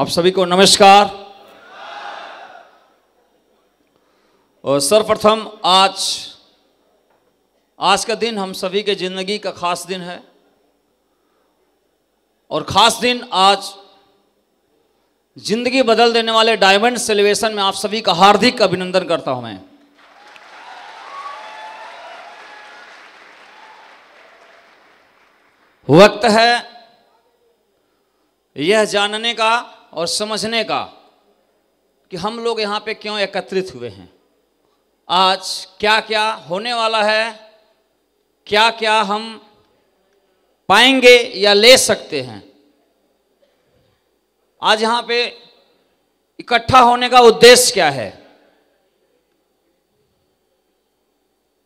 आप सभी को नमस्कार और सर्वप्रथम आज आज का दिन हम सभी के जिंदगी का खास दिन है और खास दिन आज जिंदगी बदल देने वाले डायमंड सेलिब्रेशन में आप सभी का हार्दिक अभिनंदन करता हूं मैं वक्त है यह जानने का और समझने का कि हम लोग यहाँ पे क्यों एकत्रित हुए हैं आज क्या क्या होने वाला है क्या क्या हम पाएंगे या ले सकते हैं आज यहाँ पे इकट्ठा होने का उद्देश्य क्या है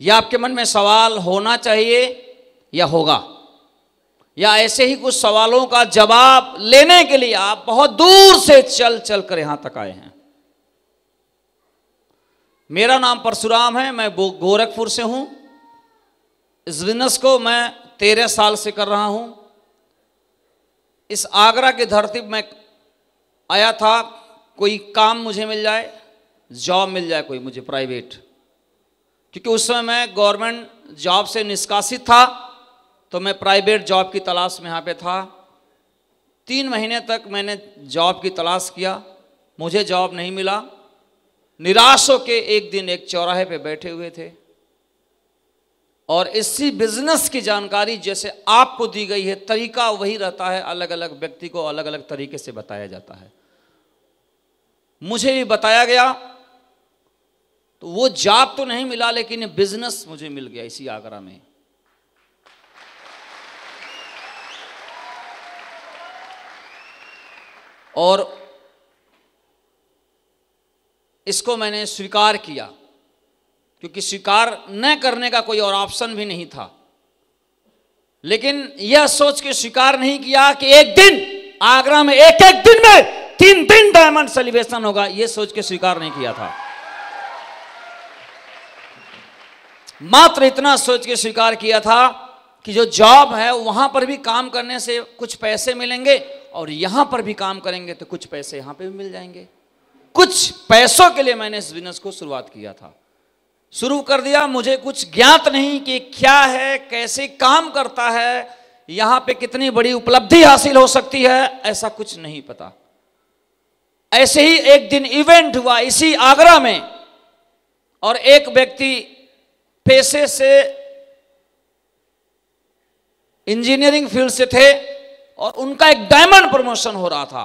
यह आपके मन में सवाल होना चाहिए या होगा या ऐसे ही कुछ सवालों का जवाब लेने के लिए आप बहुत दूर से चल चल कर यहां तक आए हैं मेरा नाम परशुराम है मैं गोरखपुर से हूं इस बिजनेस को मैं तेरह साल से कर रहा हूं इस आगरा की धरती में आया था कोई काम मुझे मिल जाए जॉब मिल जाए कोई मुझे प्राइवेट क्योंकि उस समय मैं गवर्नमेंट जॉब से निष्कासित था तो मैं प्राइवेट जॉब की तलाश में यहाँ पे था तीन महीने तक मैंने जॉब की तलाश किया मुझे जॉब नहीं मिला निराश के एक दिन एक चौराहे पे बैठे हुए थे और इसी बिजनेस की जानकारी जैसे आपको दी गई है तरीका वही रहता है अलग अलग व्यक्ति को अलग अलग तरीके से बताया जाता है मुझे भी बताया गया तो वो जॉब तो नहीं मिला लेकिन बिजनेस मुझे मिल गया इसी आगरा में और इसको मैंने स्वीकार किया क्योंकि स्वीकार न करने का कोई और ऑप्शन भी नहीं था लेकिन यह सोच के स्वीकार नहीं किया कि एक दिन आगरा में एक एक दिन में तीन दिन डायमंड सेलिब्रेशन होगा यह सोच के स्वीकार नहीं किया था मात्र इतना सोच के स्वीकार किया था कि जो जॉब है वहां पर भी काम करने से कुछ पैसे मिलेंगे और यहां पर भी काम करेंगे तो कुछ पैसे यहां पे भी मिल जाएंगे कुछ पैसों के लिए मैंने इस बिजनेस को शुरुआत किया था शुरू कर दिया मुझे कुछ ज्ञात नहीं कि क्या है कैसे काम करता है यहां पे कितनी बड़ी उपलब्धि हासिल हो सकती है ऐसा कुछ नहीं पता ऐसे ही एक दिन इवेंट हुआ इसी आगरा में और एक व्यक्ति पैसे से इंजीनियरिंग फील्ड से थे और उनका एक डायमंड प्रमोशन हो रहा था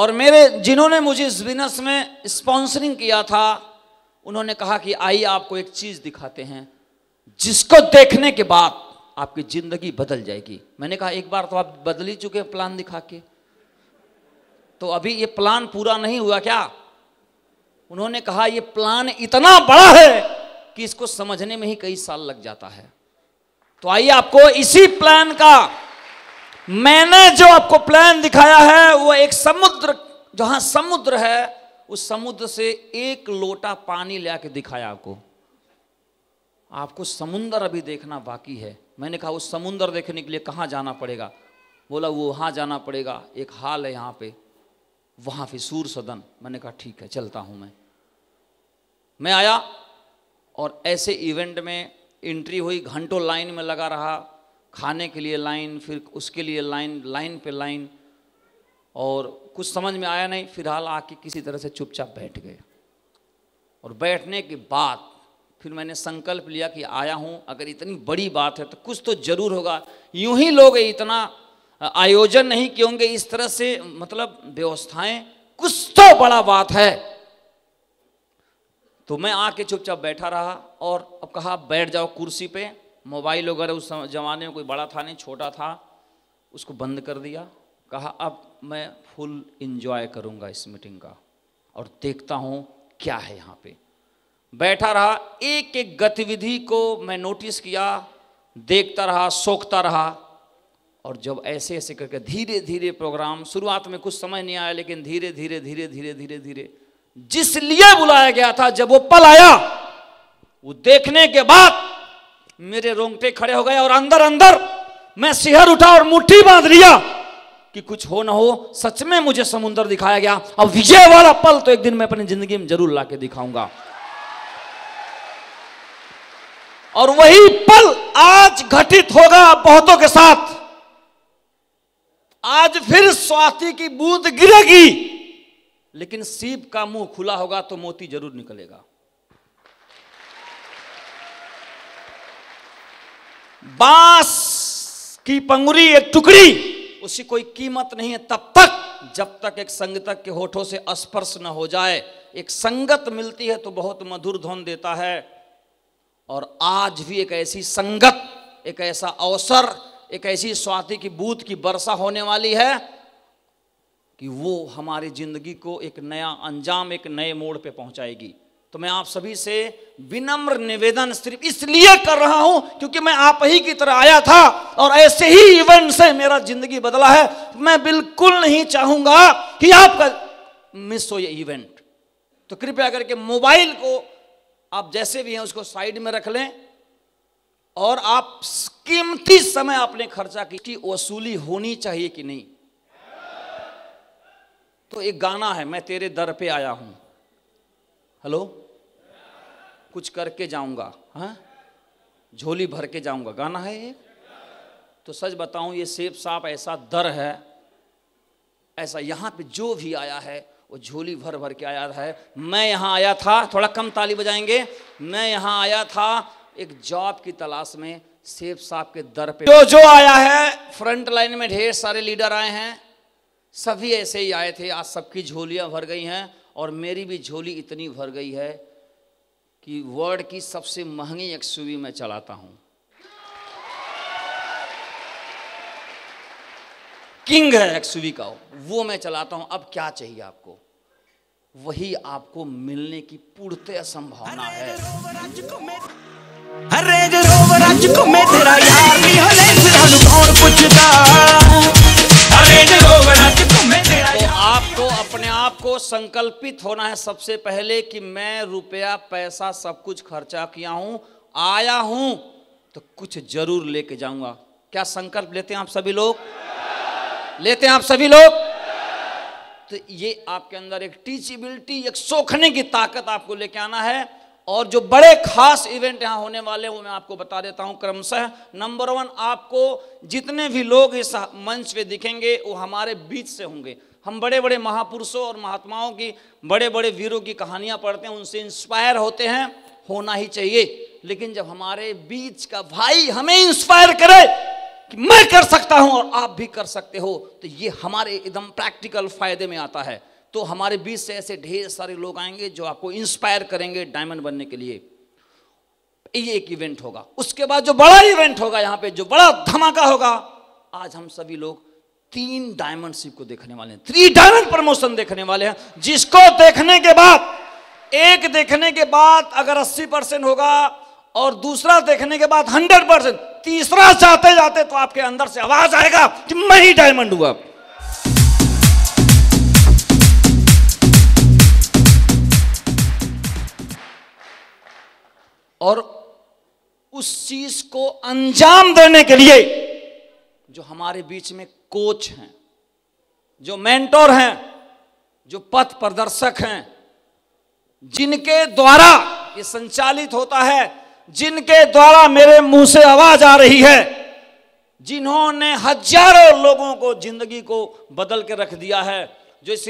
और मेरे जिन्होंने मुझे इस बिजनेस में स्पॉन्सरिंग किया था उन्होंने कहा कि आइए आपको एक चीज़ दिखाते हैं जिसको देखने के बाद आपकी ज़िंदगी बदल जाएगी मैंने कहा एक बार तो आप बदल ही चुके प्लान दिखा के तो अभी ये प्लान पूरा नहीं हुआ क्या उन्होंने कहा ये प्लान इतना बड़ा है कि इसको समझने में ही कई साल लग जाता है तो आइए आपको इसी प्लान का मैंने जो आपको प्लान दिखाया है वो एक समुद्र जहां समुद्र है उस समुद्र से एक लोटा पानी ले के दिखाया आपको आपको समुंदर अभी देखना बाकी है मैंने कहा उस समुंदर देखने के लिए कहाँ जाना पड़ेगा बोला वो वहां जाना पड़ेगा एक हाल है यहां पे वहां फिर सूर सदन मैंने कहा ठीक है चलता हूं मैं मैं आया और ऐसे इवेंट में एंट्री हुई घंटों लाइन में लगा रहा खाने के लिए लाइन फिर उसके लिए लाइन लाइन पे लाइन और कुछ समझ में आया नहीं फिलहाल आके किसी तरह से चुपचाप बैठ गए और बैठने के बाद फिर मैंने संकल्प लिया कि आया हूँ अगर इतनी बड़ी बात है तो कुछ तो जरूर होगा यूं ही लोग इतना आयोजन नहीं किए होंगे इस तरह से मतलब व्यवस्थाएं कुछ तो बड़ा बात है तो मैं आके चुपचाप बैठा रहा और अब कहा बैठ जाओ कुर्सी पे मोबाइल वगैरह उस ज़माने में कोई बड़ा था नहीं छोटा था उसको बंद कर दिया कहा अब मैं फुल इन्जॉय करूँगा इस मीटिंग का और देखता हूँ क्या है यहाँ पे बैठा रहा एक एक गतिविधि को मैं नोटिस किया देखता रहा सोखता रहा और जब ऐसे ऐसे करके धीरे धीरे प्रोग्राम शुरुआत में कुछ समझ नहीं आया लेकिन धीरे धीरे धीरे धीरे धीरे धीरे जिस लिए बुलाया गया था जब वो पल आया वो देखने के बाद मेरे रोंगटे खड़े हो गए और अंदर अंदर मैं सिहर उठा और मुट्ठी बांध लिया कि कुछ हो ना हो सच में मुझे समुंदर दिखाया गया अब विजय वाला पल तो एक दिन मैं अपनी जिंदगी में जरूर ला दिखाऊंगा और वही पल आज घटित होगा बहुतों के साथ आज फिर स्वाति की बूंद गिरेगी लेकिन सीप का मुंह खुला होगा तो मोती जरूर निकलेगा बांस की पंगुरी एक टुकड़ी उसी कोई कीमत नहीं है तब तक जब तक एक संगतक के होठों से स्पर्श न हो जाए एक संगत मिलती है तो बहुत मधुर ध्वन देता है और आज भी एक ऐसी संगत एक ऐसा अवसर एक ऐसी स्वाति की बूथ की वर्षा होने वाली है कि वो हमारी जिंदगी को एक नया अंजाम एक नए मोड़ पे पहुंचाएगी तो मैं आप सभी से विनम्र निवेदन सिर्फ इसलिए कर रहा हूं क्योंकि मैं आप ही की तरह आया था और ऐसे ही इवेंट से मेरा जिंदगी बदला है मैं बिल्कुल नहीं चाहूंगा कि आपका मिस हो ये इवेंट तो कृपया करके मोबाइल को आप जैसे भी हैं उसको साइड में रख लें और आप कीमती समय आपने खर्चा की, कि वसूली होनी चाहिए कि नहीं तो एक गाना है मैं तेरे दर पे आया हूं हेलो कुछ करके जाऊंगा हाँ झोली भर के जाऊंगा गाना है ये तो सच बताऊं ये सेब साफ ऐसा दर है ऐसा यहाँ पे जो भी आया है वो झोली भर भर के आया है मैं यहाँ आया था थोड़ा कम ताली बजाएंगे मैं यहाँ आया था एक जॉब की तलाश में सेब साहब के दर पे जो तो जो आया है फ्रंट लाइन में ढेर सारे लीडर आए हैं सभी ऐसे ही आए थे आज सबकी झोलियाँ भर गई हैं और मेरी भी झोली इतनी भर गई है कि वर्ल्ड की सबसे महंगी एक्सयूवी मैं चलाता हूं किंग है एक्सयूवी का वो मैं चलाता हूं अब क्या चाहिए आपको वही आपको मिलने की पूर्णतः संभावना है को मैं तेरा यार नहीं कौन पूछता अपने आप को संकल्पित होना है सबसे पहले कि मैं रुपया पैसा सब कुछ खर्चा किया हूं आया हूं तो कुछ जरूर लेके जाऊंगा क्या संकल्प लेते हैं आप सभी लोग लेते हैं आप सभी लोग तो ये आपके अंदर एक टीचिबिलिटी एक सोखने की ताकत आपको लेके आना है और जो बड़े खास इवेंट यहां होने वाले वो मैं आपको बता देता हूं क्रमशः नंबर वन आपको जितने भी लोग इस मंच पे दिखेंगे वो हमारे बीच से होंगे हम बड़े बड़े महापुरुषों और महात्माओं की बड़े बड़े वीरों की कहानियां पढ़ते हैं उनसे इंस्पायर होते हैं होना ही चाहिए लेकिन जब हमारे बीच का भाई हमें इंस्पायर करे कि मैं कर सकता हूं और आप भी कर सकते हो तो ये हमारे एकदम प्रैक्टिकल फायदे में आता है तो हमारे बीच से ऐसे ढेर सारे लोग आएंगे जो आपको इंस्पायर करेंगे डायमंड बनने के लिए ये एक इवेंट होगा उसके बाद जो बड़ा इवेंट होगा यहाँ पे जो बड़ा धमाका होगा आज हम सभी लोग तीन डायमंड शिव को देखने वाले हैं थ्री डायमंड प्रमोशन देखने वाले हैं जिसको देखने के बाद एक देखने के बाद अगर अस्सी परसेंट होगा और दूसरा देखने के बाद हंड्रेड परसेंट तीसरा जाते जाते तो आपके अंदर से आवाज आएगा कि मैं ही डायमंड हुआ और उस चीज को अंजाम देने के लिए जो हमारे बीच में कोच हैं जो मेंटोर हैं जो पथ प्रदर्शक हैं जिनके द्वारा ये संचालित होता है जिनके द्वारा मेरे मुंह से आवाज आ रही है जिन्होंने हजारों लोगों को जिंदगी को बदल के रख दिया है जो इस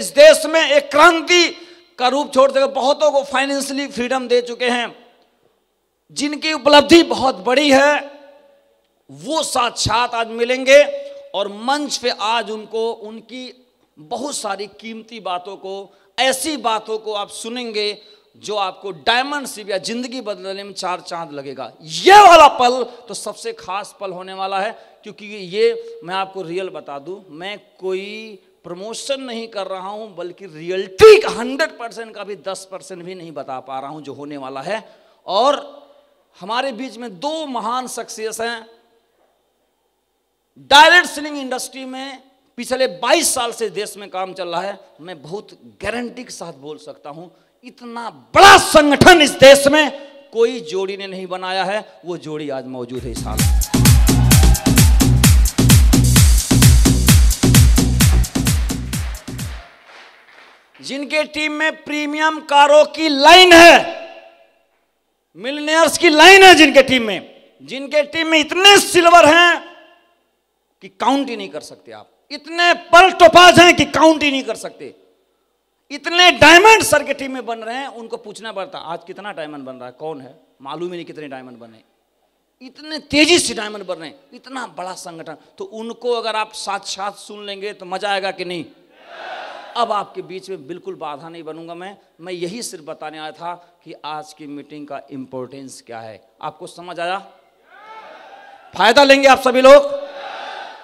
इस देश में एक क्रांति का रूप छोड़ देकर बहुतों को फाइनेंशियली फ्रीडम दे चुके हैं जिनकी उपलब्धि बहुत बड़ी है वो साक्षात आज मिलेंगे और मंच पे आज उनको उनकी बहुत सारी कीमती बातों को ऐसी बातों को आप सुनेंगे जो आपको डायमंड सी या जिंदगी बदलने में चार चांद लगेगा ये वाला पल तो सबसे खास पल होने वाला है क्योंकि ये मैं आपको रियल बता दूं मैं कोई प्रमोशन नहीं कर रहा हूं बल्कि रियलिटी का हंड्रेड परसेंट का भी दस परसेंट भी नहीं बता पा रहा हूं जो होने वाला है और हमारे बीच में दो महान शख्सियत हैं डायरेक्ट सेलिंग इंडस्ट्री में पिछले 22 साल से देश में काम चल रहा है मैं बहुत गारंटी के साथ बोल सकता हूं इतना बड़ा संगठन इस देश में कोई जोड़ी ने नहीं बनाया है वो जोड़ी आज मौजूद है इस साल जिनके टीम में प्रीमियम कारों की लाइन है मिलनियर्स की लाइन है जिनके टीम में जिनके टीम में इतने सिल्वर हैं कि काउंट ही नहीं कर सकते आप इतने पल टोपाज हैं कि काउंट ही नहीं कर सकते इतने डायमंड सर के टीम में बन रहे हैं उनको पूछना पड़ता आज कितना डायमंड बन रहा है कौन है मालूम ही नहीं कितने डायमंड बने इतने तेजी से डायमंड बन रहे हैं इतना बड़ा संगठन तो उनको अगर आप साथ साथ सुन लेंगे तो मजा आएगा कि नहीं अब आपके बीच में बिल्कुल बाधा नहीं बनूंगा मैं मैं यही सिर्फ बताने आया था कि आज की मीटिंग का इम्पोर्टेंस क्या है आपको समझ आया फायदा लेंगे आप सभी लोग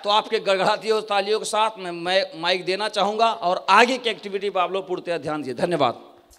तो आपके गड़गड़ाती और तालियों के साथ मैं माइक देना चाहूँगा और आगे की एक्टिविटी पर आप लोग पूर्णतया ध्यान दिए धन्यवाद